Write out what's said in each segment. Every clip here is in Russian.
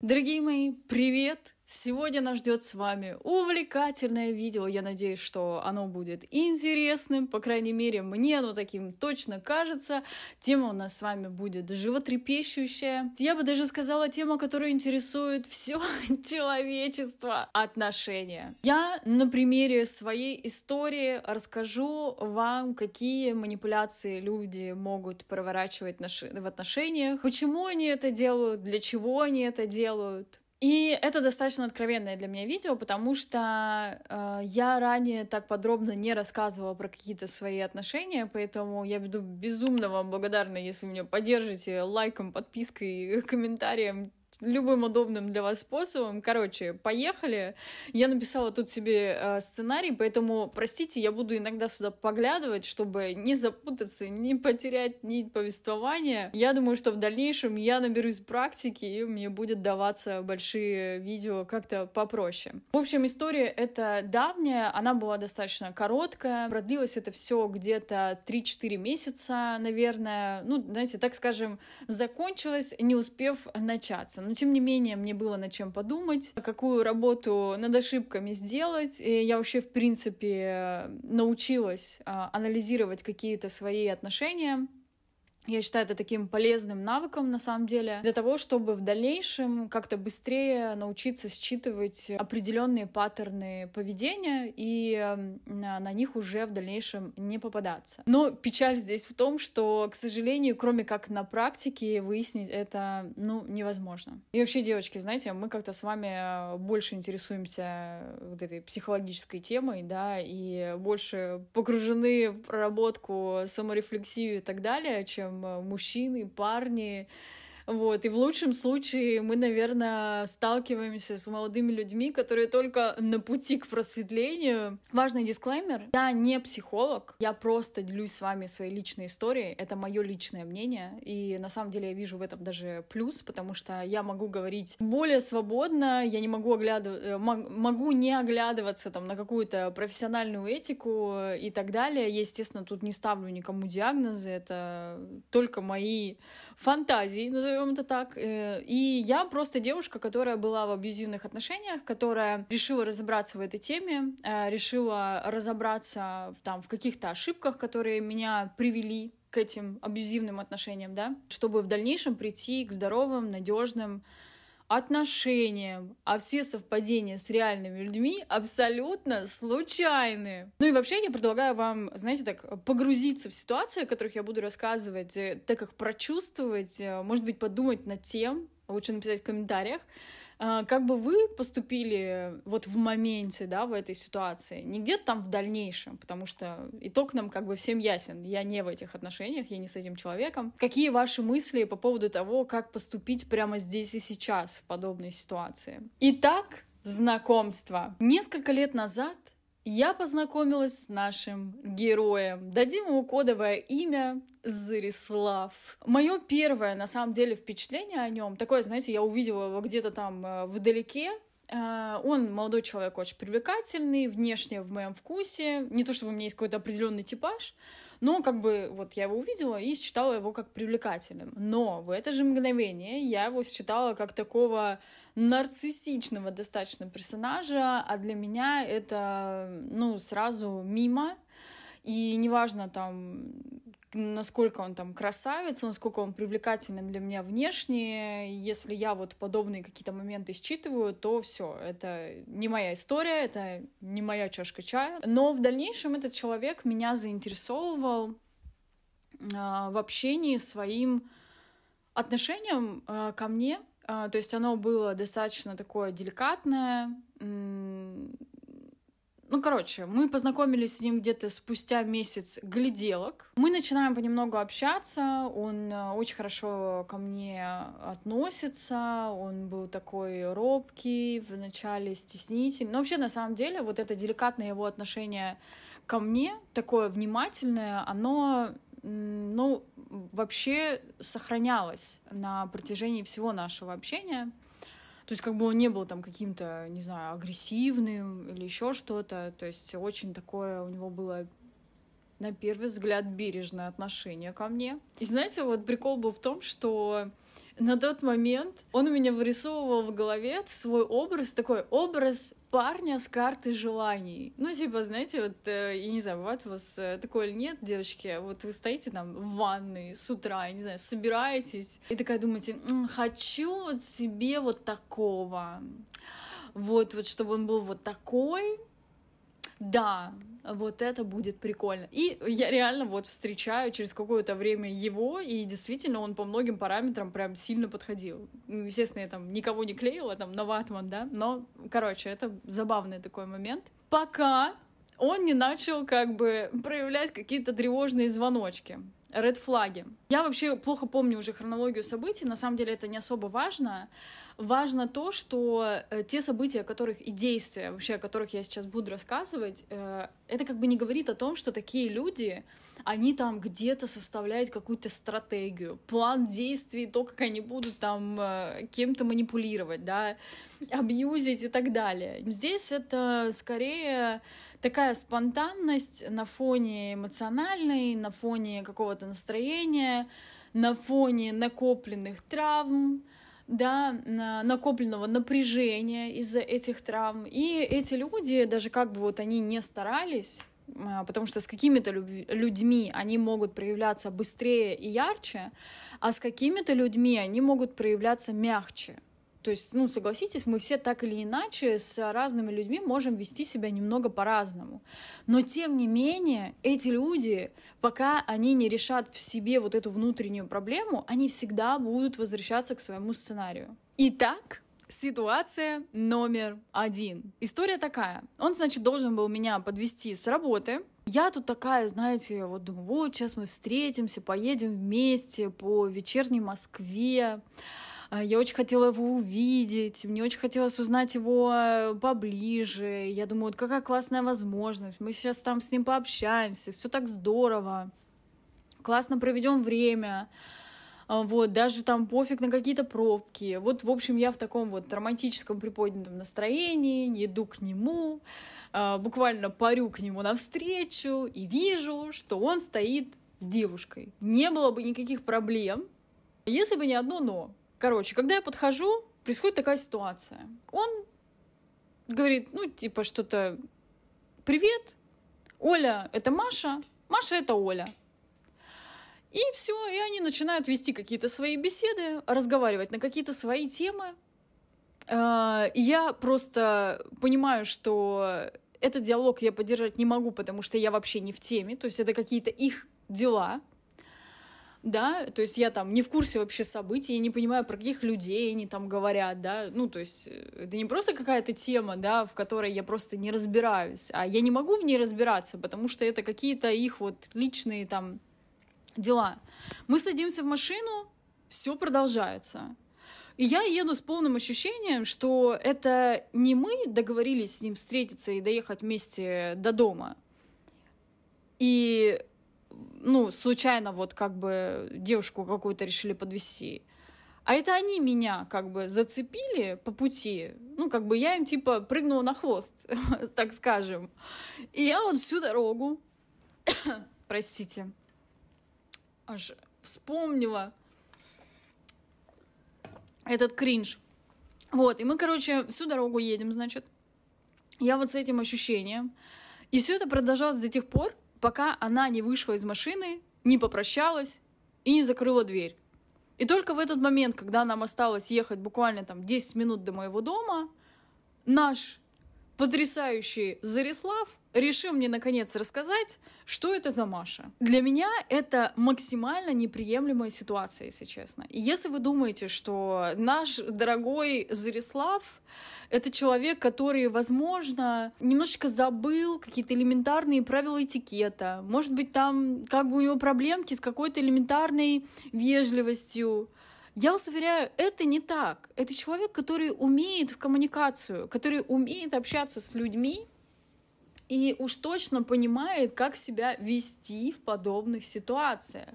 Дорогие мои, привет! Сегодня нас ждет с вами увлекательное видео. Я надеюсь, что оно будет интересным. По крайней мере, мне оно таким точно кажется. Тема у нас с вами будет животрепещущая. Я бы даже сказала тема, которая интересует все человечество. Отношения. Я на примере своей истории расскажу вам, какие манипуляции люди могут проворачивать в отношениях, почему они это делают, для чего они это делают, и это достаточно откровенное для меня видео, потому что э, я ранее так подробно не рассказывала про какие-то свои отношения, поэтому я буду безумно вам благодарна, если вы меня поддержите лайком, подпиской, комментарием, любым удобным для вас способом. Короче, поехали. Я написала тут себе э, сценарий, поэтому, простите, я буду иногда сюда поглядывать, чтобы не запутаться, не потерять нить повествования. Я думаю, что в дальнейшем я наберусь практики, и мне будет даваться большие видео как-то попроще. В общем, история эта давняя, она была достаточно короткая. Продлилось это все где-то 3-4 месяца, наверное. Ну, знаете, так скажем, закончилось, не успев начаться. Но, ну, тем не менее, мне было над чем подумать, какую работу над ошибками сделать. И я вообще, в принципе, научилась а, анализировать какие-то свои отношения я считаю это таким полезным навыком, на самом деле, для того, чтобы в дальнейшем как-то быстрее научиться считывать определенные паттерны поведения и эм, на них уже в дальнейшем не попадаться. Но печаль здесь в том, что, к сожалению, кроме как на практике выяснить это, ну, невозможно. И вообще, девочки, знаете, мы как-то с вами э, больше интересуемся э, вот этой психологической темой, да, и больше погружены в проработку, саморефлексию и так далее, чем Э, мужчины, парни, вот. И в лучшем случае мы, наверное, сталкиваемся с молодыми людьми, которые только на пути к просветлению. Важный дисклеймер. Я не психолог, я просто делюсь с вами своей личной историей. Это мое личное мнение. И на самом деле я вижу в этом даже плюс, потому что я могу говорить более свободно, я не могу оглядываться, э, могу не оглядываться там на какую-то профессиональную этику и так далее. Я, естественно, тут не ставлю никому диагнозы, это только мои фантазий, назовем это так. Э, и я просто девушка, которая была в абьюзивных отношениях, которая решила разобраться в этой теме, э, решила разобраться там, в каких-то ошибках, которые меня привели к этим абьюзивным отношениям, да, чтобы в дальнейшем прийти к здоровым, надежным, отношениям, а все совпадения с реальными людьми абсолютно случайны. Ну и вообще я предлагаю вам, знаете, так погрузиться в ситуации, о которых я буду рассказывать, э, так как прочувствовать, э, может быть, подумать над тем, лучше написать в комментариях, а, как бы вы поступили вот в моменте, да, в этой ситуации, не где-то там в дальнейшем, потому что итог нам как бы всем ясен. Я не в этих отношениях, я не с этим человеком. Какие ваши мысли по поводу того, как поступить прямо здесь и сейчас в подобной ситуации? Итак, знакомство. Несколько лет назад я познакомилась с нашим героем. Дадим ему кодовое имя Зарислав. Мое первое, на самом деле, впечатление о нем, такое, знаете, я увидела его где-то там э, вдалеке, э, он молодой человек, очень привлекательный, внешне в моем вкусе. Не то чтобы у меня есть какой-то определенный типаж, но ну, как бы вот я его увидела и считала его как привлекательным. Но в это же мгновение я его считала как такого нарциссичного достаточно персонажа, а для меня это, ну, сразу мимо, и неважно там, насколько он там красавец, насколько он привлекательный для меня внешне, если я вот подобные какие-то моменты считываю, то все, это не моя история, это не моя чашка чая. Но в дальнейшем этот человек меня заинтересовывал а, в общении своим отношением а, ко мне, а, то есть оно было достаточно такое деликатное, ну, короче, мы познакомились с ним где-то спустя месяц гляделок. Мы начинаем понемногу общаться, он э, очень хорошо ко мне относится, он был такой робкий, вначале стеснительный. Но вообще, на самом деле, вот это деликатное его отношение ко мне, такое внимательное, оно ну, вообще сохранялось на протяжении всего нашего общения. То есть как бы он не был там каким-то, не знаю, агрессивным или еще что-то. То есть очень такое у него было на первый взгляд бережное отношение ко мне. И знаете, вот прикол был в том, что на тот момент он у меня вырисовывал в голове свой образ, такой образ парня с карты желаний. Ну, типа, знаете, вот, э, я не знаю, бывает у вас э, такое или нет, девочки, вот вы стоите там в ванной с утра, я не знаю, собираетесь, и такая думаете, хочу вот себе вот такого, вот, вот, чтобы он был вот такой, да, вот это будет прикольно. И я реально вот встречаю через какое-то время его, и действительно он по многим параметрам прям сильно подходил. Ну, естественно, я там никого не клеила, там, на ватман, да, но, короче, это забавный такой момент. Пока он не начал как бы проявлять какие-то тревожные звоночки ред флаги. Я вообще плохо помню уже хронологию событий, на самом деле это не особо важно, важно то, что э, те события, о которых и действия, вообще о которых я сейчас буду рассказывать, э, это как бы не говорит о том, что такие люди, они там где-то составляют какую-то стратегию, план действий, то, как они будут там э, кем-то манипулировать, да, абьюзить и так далее. Здесь это скорее такая спонтанность на фоне эмоциональной, на фоне какого-то настроения, на фоне накопленных травм, да, накопленного напряжения из-за этих травм. И эти люди, даже как бы вот они не старались, а, потому что с какими-то людьми они могут проявляться быстрее и ярче, а с какими-то людьми они могут проявляться мягче. То есть, ну, согласитесь, мы все так или иначе с разными людьми можем вести себя немного по-разному. Но, тем не менее, эти люди, пока они не решат в себе вот эту внутреннюю проблему, они всегда будут возвращаться к своему сценарию. Итак, Ситуация номер один. История такая. Он, значит, должен был меня подвести с работы. Я тут такая, знаете, вот думаю, вот сейчас мы встретимся, поедем вместе по вечерней Москве. А, я очень хотела его увидеть, мне очень хотелось узнать его э, поближе. Я думаю, вот какая классная возможность. Мы сейчас там с ним пообщаемся, все так здорово. Классно проведем время. А, вот, даже там пофиг на какие-то пробки. Вот, в общем, я в таком вот романтическом приподнятом настроении, иду к нему, а, буквально парю к нему навстречу и вижу, что он стоит с девушкой. Не было бы никаких проблем, если бы не одно «но». Короче, когда я подхожу, происходит такая ситуация. Он говорит, ну, типа что-то, привет, Оля, это Маша, Маша, это Оля. И все, и они начинают вести какие-то свои беседы, разговаривать на какие-то свои темы. А, и я просто понимаю, что этот диалог я поддержать не могу, потому что я вообще не в теме. То есть это какие-то их дела, да, то есть я там не в курсе вообще событий, я не понимаю, про каких людей они там говорят, да, ну, то есть э, это не просто какая-то тема, да, в которой я просто не разбираюсь, а я не могу в ней разбираться, потому что это какие-то их вот личные там дела. Мы садимся в машину, все продолжается. И я еду с полным ощущением, что это не мы договорились с ним встретиться и доехать вместе до дома. И ну, случайно вот как бы девушку какую-то решили подвести. А это они меня как бы зацепили по пути. Ну, как бы я им типа прыгнула на хвост, так скажем. И я вот всю дорогу, простите, аж вспомнила этот кринж. Вот, и мы, короче, всю дорогу едем, значит. Я вот с этим ощущением. И все это продолжалось до тех пор, пока она не вышла из машины, не попрощалась и не закрыла дверь. И только в этот момент, когда нам осталось ехать буквально там 10 минут до моего дома, наш потрясающий Зарислав решил мне наконец рассказать, что это за Маша. Для меня это максимально неприемлемая ситуация, если честно. И если вы думаете, что наш дорогой Зарислав — это человек, который, возможно, немножечко забыл какие-то элементарные правила этикета, может быть, там как бы у него проблемки с какой-то элементарной вежливостью, я вас уверяю, это не так. Это человек, который умеет в коммуникацию, который умеет общаться с людьми, и уж точно понимает, как себя вести в подобных ситуациях.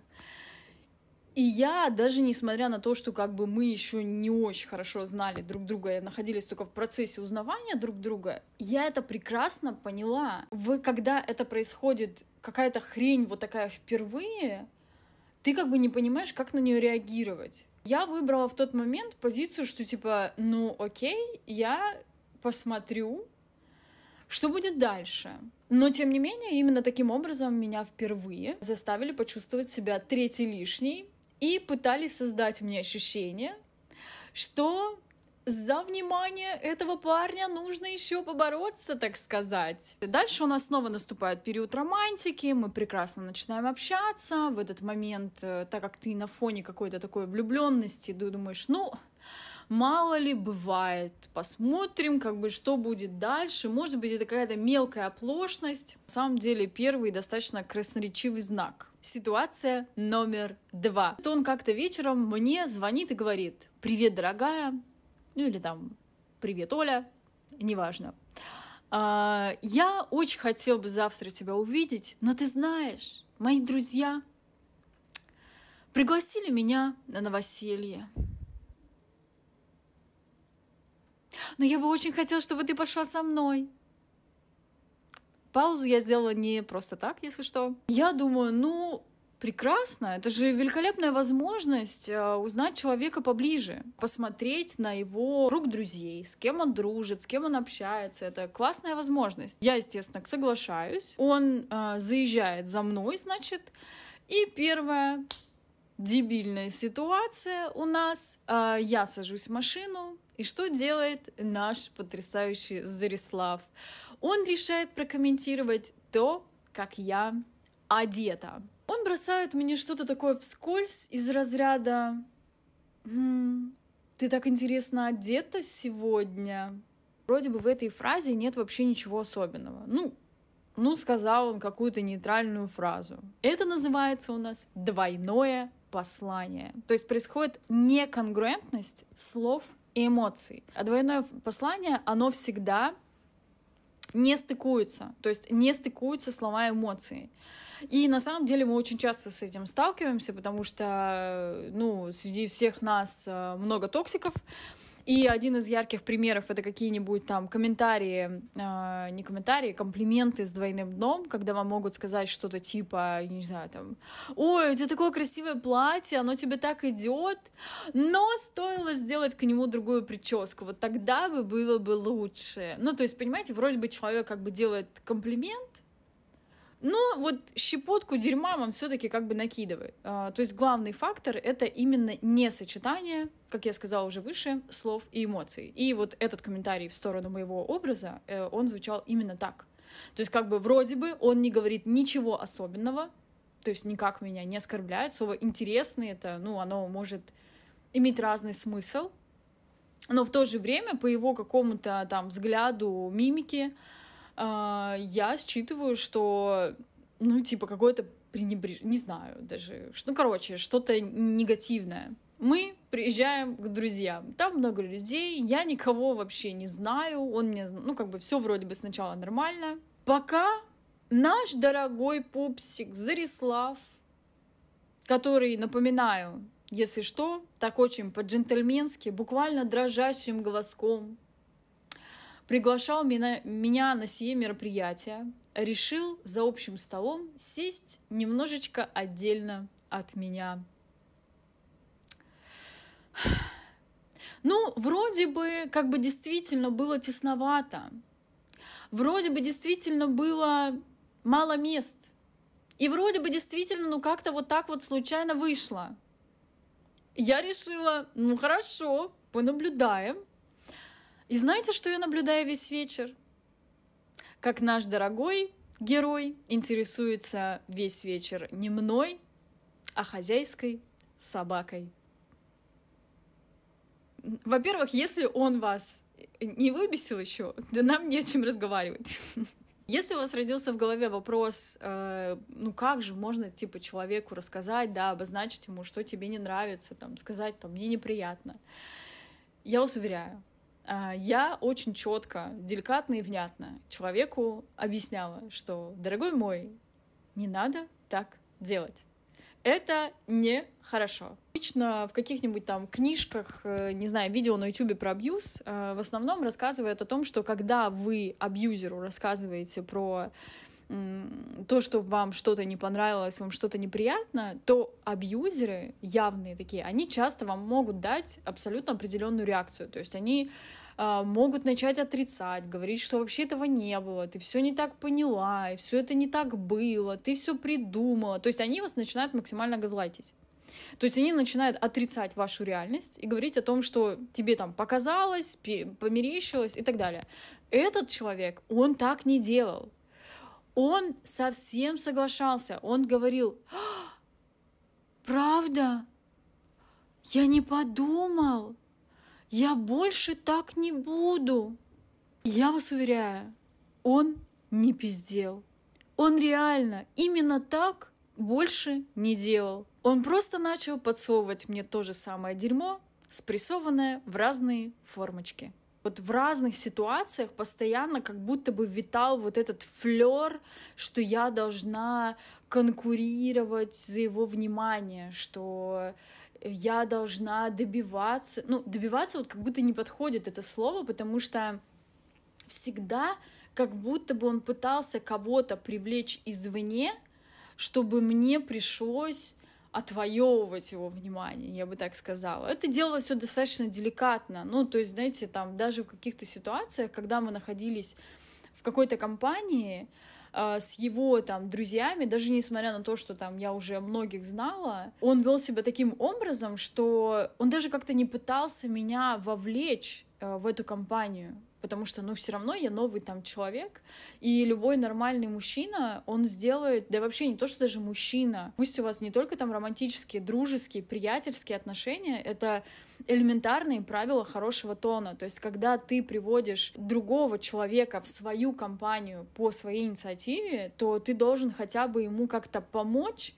И я, даже несмотря на то, что как бы мы еще не очень хорошо знали друг друга и находились только в процессе узнавания друг друга, я это прекрасно поняла. Вы, когда это происходит, какая-то хрень вот такая впервые, ты как бы не понимаешь, как на нее реагировать. Я выбрала в тот момент позицию, что типа, ну окей, я посмотрю, что будет дальше? Но, тем не менее, именно таким образом меня впервые заставили почувствовать себя третий лишний и пытались создать мне ощущение, что за внимание этого парня нужно еще побороться, так сказать. Дальше у нас снова наступает период романтики, мы прекрасно начинаем общаться. В этот момент, э, так как ты на фоне какой-то такой влюбленности, ты думаешь, ну, мало ли бывает, посмотрим, как бы, что будет дальше, может быть, это какая-то мелкая оплошность. На самом деле, первый достаточно красноречивый знак. Ситуация номер два. То он как-то вечером мне звонит и говорит, привет, дорогая, ну или там, привет, Оля, неважно. «А, я очень хотел бы завтра тебя увидеть, но ты знаешь, мои друзья пригласили меня на новоселье. но я бы очень хотела, чтобы ты пошла со мной. Паузу я сделала не просто так, если что. Я думаю, ну, прекрасно, это же великолепная возможность э, узнать человека поближе, посмотреть на его круг друзей, с кем он дружит, с кем он общается, это классная возможность. Я, естественно, соглашаюсь, он э, заезжает за мной, значит, и первое, дебильная ситуация у нас. Э, я сажусь в машину, и что делает наш потрясающий Зарислав? Он решает прокомментировать то, как я одета. Он бросает мне что-то такое вскользь из разряда «М -м, ты так интересно одета сегодня». Вроде бы в этой фразе нет вообще ничего особенного. Ну, ну, сказал он какую-то нейтральную фразу. Это называется у нас двойное послание. То есть происходит неконгруентность слов и эмоций. А двойное послание, оно всегда не стыкуется, то есть не стыкуются слова эмоции. И на самом деле мы очень часто с этим сталкиваемся, потому что, ну, среди всех нас э, много токсиков, и один из ярких примеров это какие-нибудь там комментарии, э, не комментарии, а комплименты с двойным дном, когда вам могут сказать что-то типа, не знаю, там, ой, у тебя такое красивое платье, оно тебе так идет, но стоило сделать к нему другую прическу, вот тогда бы было бы лучше. Ну, то есть, понимаете, вроде бы человек как бы делает комплимент, но ну, вот щепотку дерьма вам все-таки как бы накидывает. А, то есть главный фактор — это именно несочетание, как я сказала уже выше, слов и эмоций. И вот этот комментарий в сторону моего образа, э, он звучал именно так. То есть как бы вроде бы он не говорит ничего особенного, то есть никак меня не оскорбляет. Слово «интересный» — это, ну, оно может иметь разный смысл, но в то же время по его какому-то там взгляду, мимике, а, я считываю, что, ну, типа, какое-то пренебрежение, не знаю даже, ну, короче, что-то негативное. Мы приезжаем к друзьям, там много людей, я никого вообще не знаю, он мне, ну, как бы все вроде бы сначала нормально, пока наш дорогой пупсик Зарислав, который, напоминаю, если что, так очень по-джентльменски, буквально дрожащим голоском приглашал меня, меня на сие мероприятие, решил за общим столом сесть немножечко отдельно от меня. Ну, вроде бы, как бы действительно было тесновато. Вроде бы действительно было мало мест. И вроде бы действительно, ну как-то вот так вот случайно вышло. Я решила, ну хорошо, понаблюдаем, и знаете, что я наблюдаю весь вечер? Как наш дорогой герой интересуется весь вечер не мной, а хозяйской собакой. Во-первых, если он вас не выбесил еще, да нам не о чем разговаривать. Если у вас родился в голове вопрос, э, ну как же можно типа человеку рассказать, да, обозначить ему, что тебе не нравится, там, сказать, там, мне неприятно, я вас уверяю, а, я очень четко, деликатно и внятно человеку объясняла, что, дорогой мой, не надо так делать. Это не хорошо. Обычно в каких-нибудь там книжках, э, не знаю, видео на YouTube про абьюз, э, в основном рассказывают о том, что когда вы абьюзеру рассказываете про то, что вам что-то не понравилось, вам что-то неприятно, то абьюзеры явные такие, они часто вам могут дать абсолютно определенную реакцию. То есть они а, могут начать отрицать, говорить, что вообще этого не было, ты все не так поняла, и все это не так было, ты все придумала. То есть они вас начинают максимально газлайтить. То есть они начинают отрицать вашу реальность и говорить о том, что тебе там показалось, померещилось и так далее. Этот человек, он так не делал он совсем соглашался. Он говорил, «А, правда, я не подумал, я больше так не буду. Я вас уверяю, он не пиздел. Он реально именно так больше не делал. Он просто начал подсовывать мне то же самое дерьмо, спрессованное в разные формочки вот в разных ситуациях постоянно как будто бы витал вот этот флер, что я должна конкурировать за его внимание, что я должна добиваться. Ну, добиваться вот как будто не подходит это слово, потому что всегда как будто бы он пытался кого-то привлечь извне, чтобы мне пришлось отвоевывать его внимание, я бы так сказала. Это делалось все достаточно деликатно. Ну, то есть, знаете, там даже в каких-то ситуациях, когда мы находились в какой-то компании э, с его там друзьями, даже несмотря на то, что там я уже многих знала, он вел себя таким образом, что он даже как-то не пытался меня вовлечь э, в эту компанию потому что, ну, все равно я новый там человек, и любой нормальный мужчина, он сделает, да вообще не то, что даже мужчина, пусть у вас не только там романтические, дружеские, приятельские отношения, это элементарные правила хорошего тона, то есть когда ты приводишь другого человека в свою компанию по своей инициативе, то ты должен хотя бы ему как-то помочь,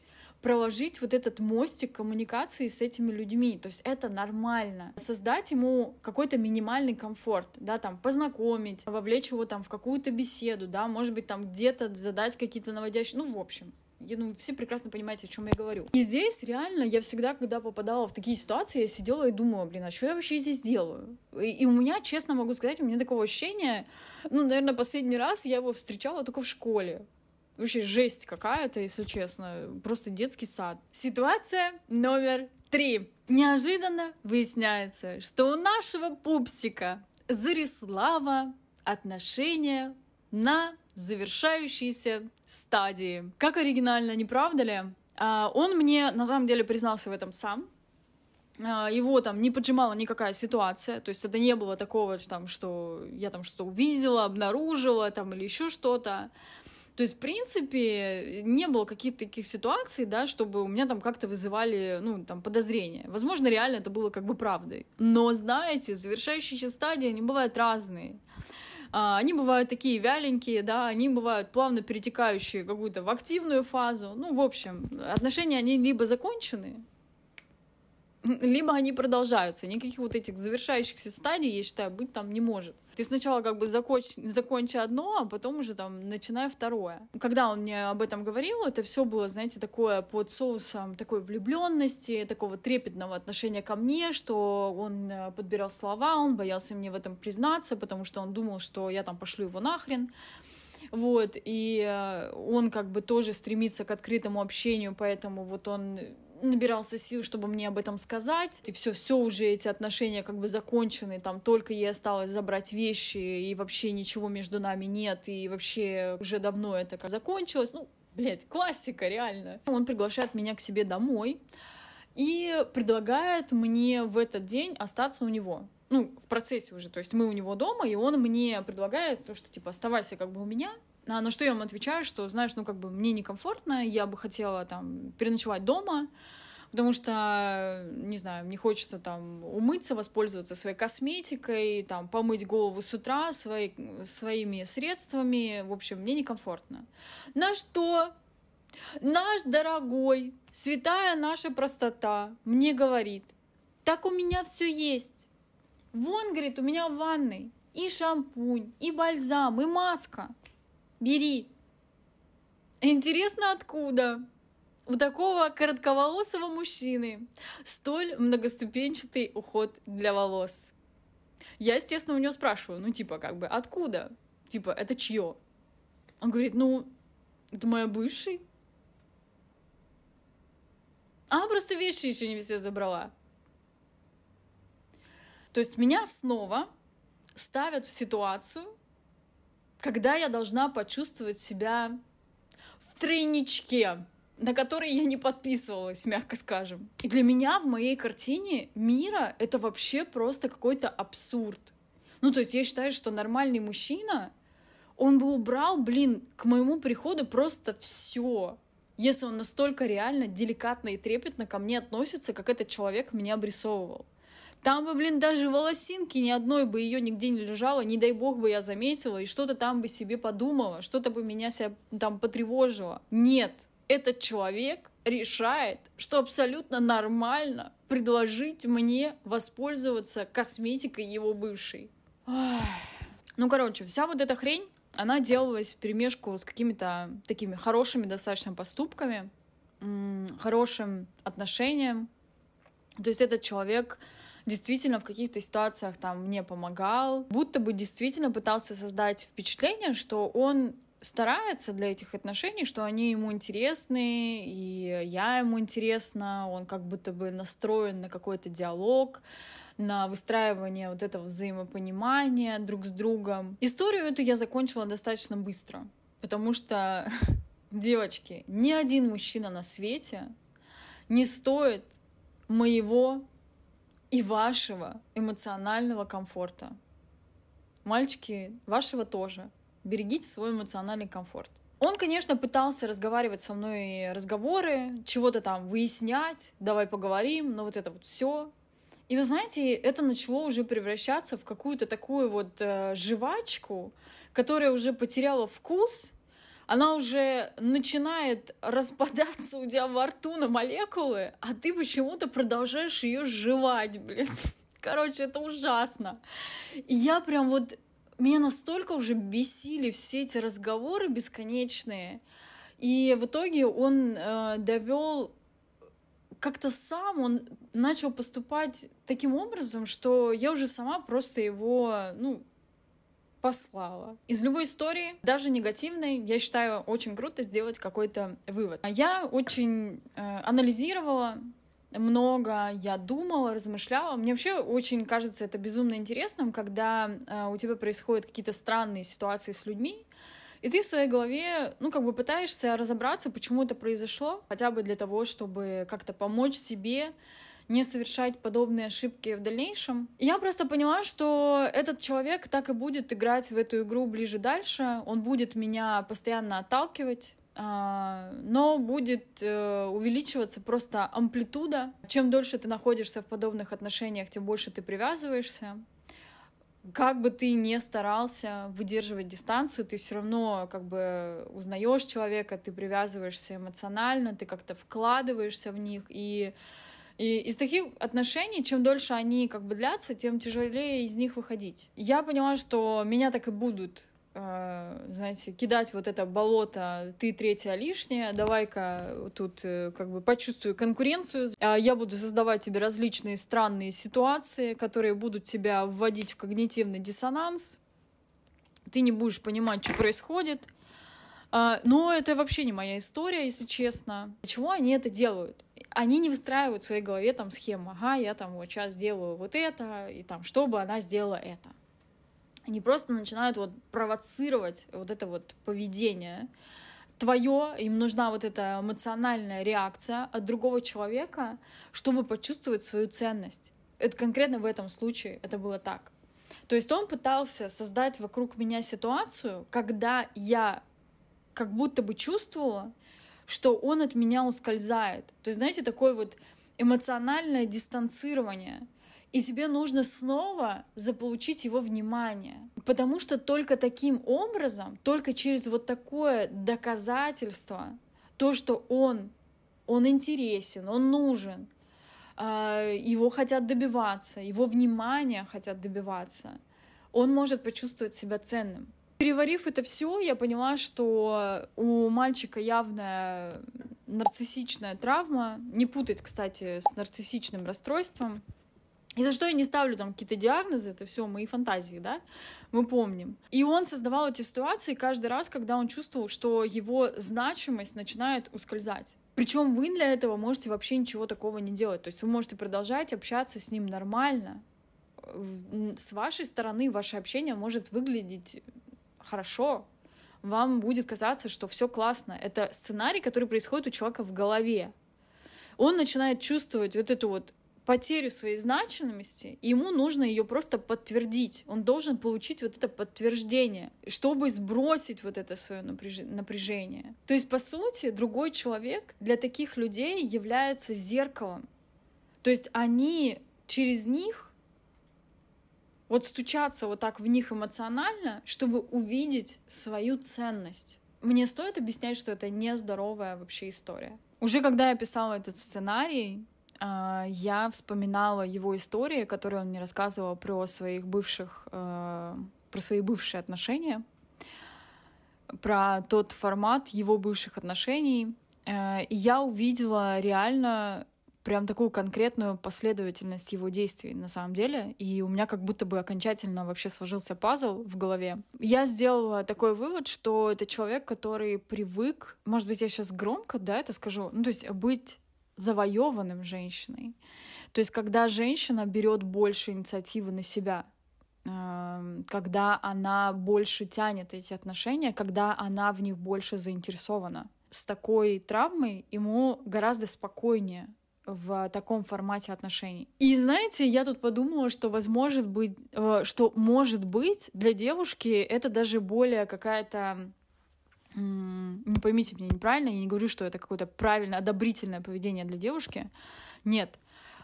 проложить вот этот мостик коммуникации с этими людьми. То есть это нормально. Создать ему какой-то минимальный комфорт, да, там, познакомить, вовлечь его там в какую-то беседу, да, может быть, там где-то задать какие-то наводящие, ну, в общем, я ну все прекрасно понимаете, о чем я говорю. И здесь реально я всегда, когда попадала в такие ситуации, я сидела и думала, блин, а что я вообще здесь делаю? И, и у меня, честно могу сказать, у меня такого ощущения, ну, наверное, последний раз я его встречала только в школе. Вообще жесть какая-то, если честно. Просто детский сад. Ситуация номер три. Неожиданно выясняется, что у нашего пупсика Зарислава отношения на завершающейся стадии. Как оригинально, не правда ли? А, он мне на самом деле признался в этом сам, а, его там не поджимала никакая ситуация, то есть это не было такого, что я там что увидела, обнаружила там или еще что-то. То есть, в принципе, не было каких-то таких ситуаций, да, чтобы у меня там как-то вызывали, ну, там, подозрения. Возможно, реально это было как бы правдой. Но, знаете, завершающие стадии, они бывают разные. А, они бывают такие вяленькие, да, они бывают плавно перетекающие какую-то в активную фазу. Ну, в общем, отношения, они либо закончены, либо они продолжаются. Никаких вот этих завершающихся стадий, я считаю, быть там не может. Ты сначала как бы закончи, закончи одно, а потом уже там начинай второе. Когда он мне об этом говорил, это все было, знаете, такое под соусом такой влюбленности, такого трепетного отношения ко мне, что он э, подбирал слова, он боялся мне в этом признаться, потому что он думал, что я там пошлю его нахрен. Вот, и э, он как бы тоже стремится к открытому общению, поэтому вот он набирался сил, чтобы мне об этом сказать. И все, все уже эти отношения как бы закончены, там только ей осталось забрать вещи, и вообще ничего между нами нет, и вообще уже давно это как закончилось. Ну, блядь, классика, реально. Он приглашает меня к себе домой и предлагает мне в этот день остаться у него. Ну, в процессе уже, то есть мы у него дома, и он мне предлагает то, что, типа, оставайся как бы у меня, а на что я вам отвечаю, что, знаешь, ну как бы мне некомфортно, я бы хотела там переночевать дома, потому что, не знаю, мне хочется там умыться, воспользоваться своей косметикой, там помыть голову с утра свои, своими средствами, в общем, мне некомфортно. На что наш дорогой, святая наша простота мне говорит, так у меня все есть. Вон, говорит, у меня в ванной и шампунь, и бальзам, и маска. Бери. Интересно, откуда? У такого коротковолосого мужчины столь многоступенчатый уход для волос. Я, естественно, у него спрашиваю, ну, типа, как бы, откуда? Типа, это чье? Он говорит, ну, это моя бывший. А, просто вещи еще не все забрала. То есть меня снова ставят в ситуацию, когда я должна почувствовать себя в тройничке, на который я не подписывалась, мягко скажем. И для меня в моей картине мира это вообще просто какой-то абсурд. Ну, то есть я считаю, что нормальный мужчина, он бы убрал, блин, к моему приходу просто все. Если он настолько реально деликатно и трепетно ко мне относится, как этот человек меня обрисовывал. Там бы, блин, даже волосинки ни одной бы ее нигде не лежало, не дай бог бы я заметила, и что-то там бы себе подумала, что-то бы меня себя там потревожило. Нет, этот человек решает, что абсолютно нормально предложить мне воспользоваться косметикой его бывшей. Ну, короче, вся вот эта хрень, она делалась в перемешку с какими-то такими хорошими достаточно поступками, хорошим отношением. То есть этот человек действительно в каких-то ситуациях там мне помогал, будто бы действительно пытался создать впечатление, что он старается для этих отношений, что они ему интересны, и я ему интересна, он как будто бы настроен на какой-то диалог, на выстраивание вот этого взаимопонимания друг с другом. Историю эту я закончила достаточно быстро, потому что, девочки, ни один мужчина на свете не стоит моего и вашего эмоционального комфорта. Мальчики, вашего тоже. Берегите свой эмоциональный комфорт. Он, конечно, пытался разговаривать со мной разговоры, чего-то там выяснять, давай поговорим, но вот это вот все. И вы знаете, это начало уже превращаться в какую-то такую вот э, жвачку, которая уже потеряла вкус, она уже начинает распадаться у тебя во рту на молекулы, а ты почему-то продолжаешь ее жевать, блин. Короче, это ужасно. И я прям вот... Меня настолько уже бесили все эти разговоры бесконечные. И в итоге он э, довел как-то сам он начал поступать таким образом, что я уже сама просто его, ну, послала. Из любой истории, даже негативной, я считаю, очень круто сделать какой-то вывод. А я очень э, анализировала много я думала, размышляла. Мне вообще очень кажется это безумно интересным, когда э, у тебя происходят какие-то странные ситуации с людьми, и ты в своей голове, ну, как бы пытаешься разобраться, почему это произошло, хотя бы для того, чтобы как-то помочь себе не совершать подобные ошибки в дальнейшем. И я просто поняла, что этот человек так и будет играть в эту игру ближе дальше, он будет меня постоянно отталкивать, а, но будет э, увеличиваться просто амплитуда. Чем дольше ты находишься в подобных отношениях, тем больше ты привязываешься. Как бы ты ни старался выдерживать дистанцию, ты все равно как бы узнаешь человека, ты привязываешься эмоционально, ты как-то вкладываешься в них, и и из таких отношений, чем дольше они как бы длятся, тем тяжелее из них выходить. Я поняла, что меня так и будут э, знаете, кидать вот это болото, ты третья лишняя, давай-ка тут э, как бы почувствую конкуренцию, а я буду создавать тебе различные странные ситуации, которые будут тебя вводить в когнитивный диссонанс, ты не будешь понимать, что происходит, а, но это вообще не моя история, если честно. Почему они это делают? они не выстраивают в своей голове там схему, ага, я там вот сейчас делаю вот это, и там, чтобы она сделала это. Они просто начинают вот провоцировать вот это вот поведение твое, им нужна вот эта эмоциональная реакция от другого человека, чтобы почувствовать свою ценность. Это конкретно в этом случае это было так. То есть он пытался создать вокруг меня ситуацию, когда я как будто бы чувствовала, что он от меня ускользает. То есть, знаете, такое вот эмоциональное дистанцирование. И тебе нужно снова заполучить его внимание. Потому что только таким образом, только через вот такое доказательство, то, что он, он интересен, он нужен, а, его хотят добиваться, его внимания хотят добиваться, он может почувствовать себя ценным. Переварив это все, я поняла, что у мальчика явная нарциссичная травма. Не путать, кстати, с нарциссичным расстройством. И за что я не ставлю там какие-то диагнозы, это все мои фантазии, да, мы помним. И он создавал эти ситуации каждый раз, когда он чувствовал, что его значимость начинает ускользать. Причем вы для этого можете вообще ничего такого не делать. То есть вы можете продолжать общаться с ним нормально. Э, с вашей стороны ваше общение может выглядеть хорошо, вам будет казаться, что все классно. Это сценарий, который происходит у человека в голове. Он начинает чувствовать вот эту вот потерю своей значимости, и ему нужно ее просто подтвердить. Он должен получить вот это подтверждение, чтобы сбросить вот это свое напряжение. То есть, по сути, другой человек для таких людей является зеркалом. То есть они через них вот стучаться вот так в них эмоционально, чтобы увидеть свою ценность. Мне стоит объяснять, что это нездоровая вообще история. Уже когда я писала этот сценарий, а, я вспоминала его истории, которые он мне рассказывал про своих бывших, а, про свои бывшие отношения, про тот формат его бывших отношений. А, и я увидела реально прям такую конкретную последовательность его действий на самом деле. И у меня как будто бы окончательно вообще сложился пазл в голове. Я сделала такой вывод, что это человек, который привык, может быть, я сейчас громко, да, это скажу, ну то есть быть завоеванным женщиной. То есть когда женщина берет больше инициативы на себя, эм, когда она больше тянет эти отношения, когда она в них больше заинтересована. С такой травмой ему гораздо спокойнее в таком формате отношений. И знаете, я тут подумала, что возможно быть, э, что может быть для девушки это даже более какая-то не поймите меня неправильно, я не говорю, что это какое-то правильно одобрительное поведение для девушки. Нет.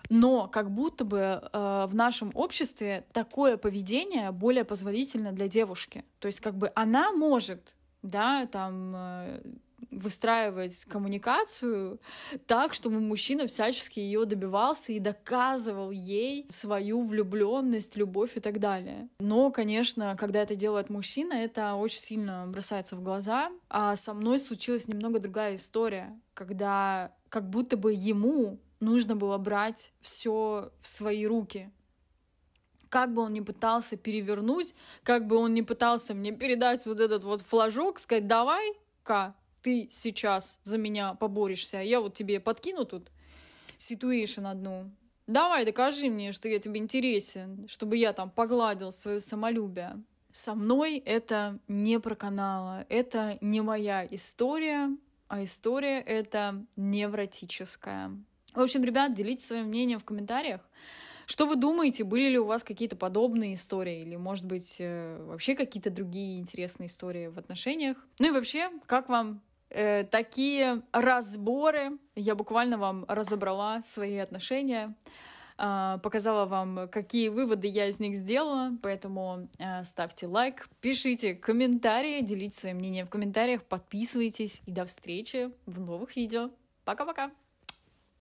Но как будто бы э, в нашем обществе такое поведение более позволительно для девушки. То есть как бы она может, да, там э, выстраивать коммуникацию так, чтобы мужчина всячески ее добивался и доказывал ей свою влюбленность, любовь и так далее. Но, конечно, когда это делает мужчина, это очень сильно бросается в глаза. А со мной случилась немного другая история, когда как будто бы ему нужно было брать все в свои руки как бы он ни пытался перевернуть, как бы он ни пытался мне передать вот этот вот флажок, сказать, давай-ка, ты сейчас за меня поборешься, я вот тебе подкину тут ситуэйшн одну. Давай, докажи мне, что я тебе интересен, чтобы я там погладил свое самолюбие. Со мной это не про канала, это не моя история, а история это невротическая. В общем, ребят, делитесь своим мнением в комментариях. Что вы думаете, были ли у вас какие-то подобные истории или, может быть, э, вообще какие-то другие интересные истории в отношениях? Ну и вообще, как вам э, такие разборы. Я буквально вам разобрала свои отношения, э, показала вам, какие выводы я из них сделала. Поэтому э, ставьте лайк, пишите комментарии, делитесь своим мнением в комментариях, подписывайтесь и до встречи в новых видео. Пока-пока!